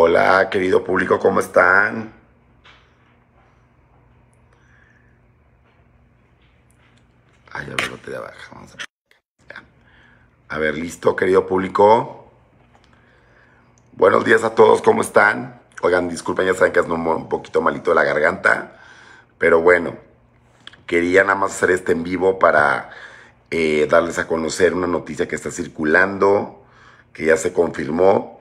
Hola, querido público, ¿cómo están? Ay, ya Vamos a... ver, listo, querido público. Buenos días a todos, ¿cómo están? Oigan, disculpen, ya saben que es un poquito malito de la garganta, pero bueno, quería nada más hacer este en vivo para eh, darles a conocer una noticia que está circulando, que ya se confirmó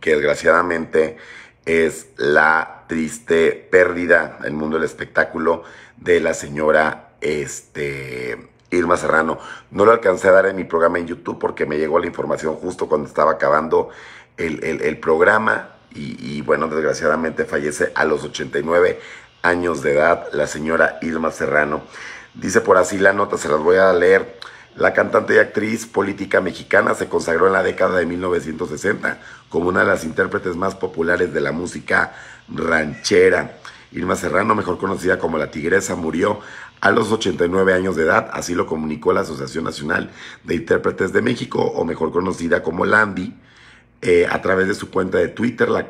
que desgraciadamente es la triste pérdida del mundo del espectáculo de la señora este, Irma Serrano. No lo alcancé a dar en mi programa en YouTube porque me llegó la información justo cuando estaba acabando el, programa y, y bueno, desgraciadamente fallece a los 89 años de edad la señora Irma Serrano. Dice por así la nota, se las voy a leer. La cantante y actriz política mexicana se consagró en la década de 1960 como una de las intérpretes más populares de la música ranchera. Irma Serrano, mejor conocida como La Tigresa, murió a los 89 años de edad, así lo comunicó la Asociación Nacional de Intérpretes de México, o mejor conocida como LANDI, eh, a través de su cuenta de Twitter, la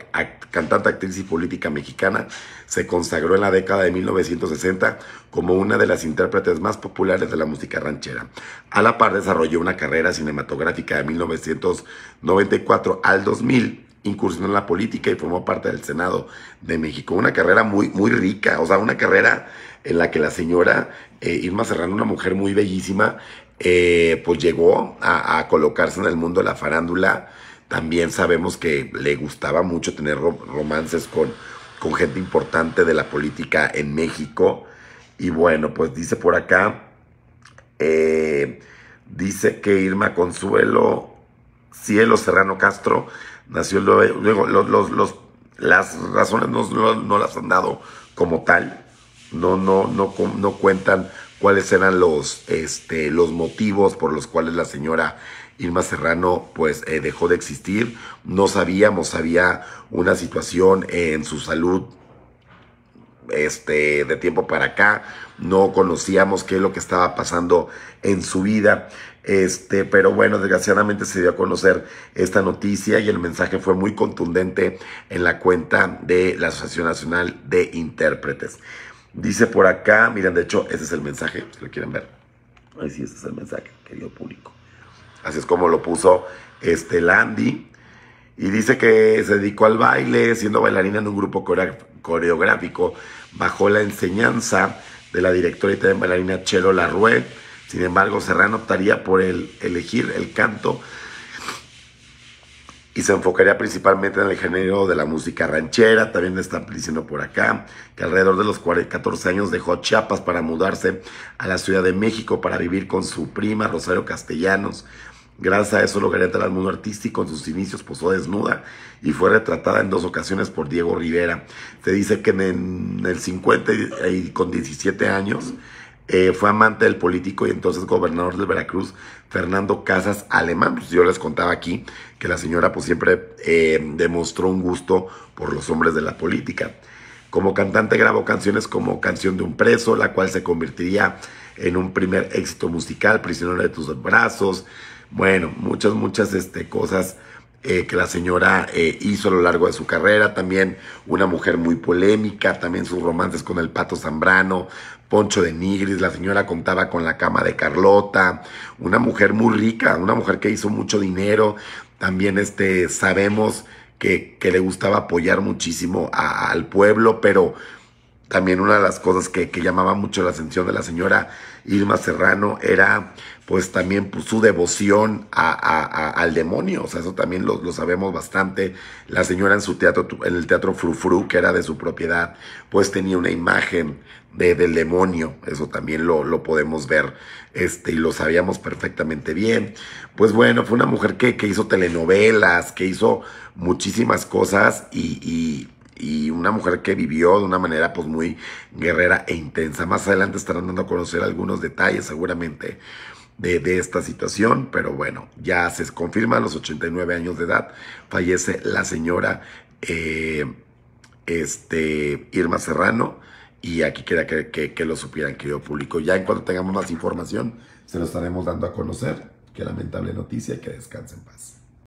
cantante, actriz y política mexicana se consagró en la década de 1960 como una de las intérpretes más populares de la música ranchera. A la par desarrolló una carrera cinematográfica de 1994 al 2000 incursionó en la política y formó parte del Senado de México. Una carrera muy, muy rica, o sea, una carrera en la que la señora eh, Irma Serrano, una mujer muy bellísima, eh, pues llegó a, a, colocarse en el mundo de la farándula también sabemos que le gustaba mucho tener romances con, con gente importante de la política en México. Y bueno, pues dice por acá, eh, dice que Irma Consuelo Cielo Serrano Castro nació luego, los, los, los, las razones no, las han dado como tal, no, no, no, no cuentan cuáles eran los, este, los motivos por los cuales la señora Irma Serrano pues eh, dejó de existir. No sabíamos, había una situación en su salud este, de tiempo para acá, no conocíamos qué es lo que estaba pasando en su vida. Este, pero bueno, desgraciadamente se dio a conocer esta noticia y el mensaje fue muy contundente en la cuenta de la Asociación Nacional de Intérpretes. Dice por acá, miren, de hecho, ese es el mensaje, si lo quieren ver. Ahí sí, ese es el mensaje, querido público. Así es como lo puso este Landy. Y dice que se dedicó al baile, siendo bailarina en un grupo coreográfico, bajo la enseñanza de la directora y también bailarina Chelo Larrué. Sin embargo, Serrano optaría por el, elegir el canto y se enfocaría principalmente en el género de la música ranchera. También está diciendo por acá que alrededor de los 14 años dejó Chiapas para mudarse a la Ciudad de México para vivir con su prima Rosario Castellanos. Gracias a eso lograría entrar al mundo artístico. En sus inicios posó desnuda y fue retratada en dos ocasiones por Diego Rivera. Se dice que en el 50 y con 17 años eh, fue amante del político y entonces gobernador de Veracruz, Fernando Casas Alemán. Pues, yo les contaba aquí que la señora pues, siempre eh, demostró un gusto por los hombres de la política. Como cantante grabó canciones como Canción de un preso, la cual se convertiría en un primer éxito musical, Prisionera de tus brazos. Bueno, muchas, muchas este, cosas eh, que la señora eh, hizo a lo largo de su carrera, también una mujer muy polémica, también sus romances con el Pato Zambrano, Poncho de Nigris, la señora contaba con la cama de Carlota, una mujer muy rica, una mujer que hizo mucho dinero, también este, sabemos que, que le gustaba apoyar muchísimo al pueblo, pero también una de las cosas que, llamaba mucho la atención de la señora Irma Serrano era pues también pues, su devoción al demonio, o sea, eso también lo, sabemos bastante. La señora en su teatro, en el teatro Frufru, que era de su propiedad, pues tenía una imagen de, del demonio, eso también lo, lo, podemos ver, este, y lo sabíamos perfectamente bien. Pues bueno, fue una mujer que, que hizo telenovelas, que hizo muchísimas cosas y y una mujer que vivió de una manera pues muy guerrera e intensa. Más adelante estarán dando a conocer algunos detalles seguramente de, esta situación, pero bueno, ya se confirma a los 89 años de edad, fallece la señora eh, este, Irma Serrano y aquí queda que, que, lo supieran, querido público. Ya en cuanto tengamos más información, se lo estaremos dando a conocer. Qué lamentable noticia, que descanse en paz.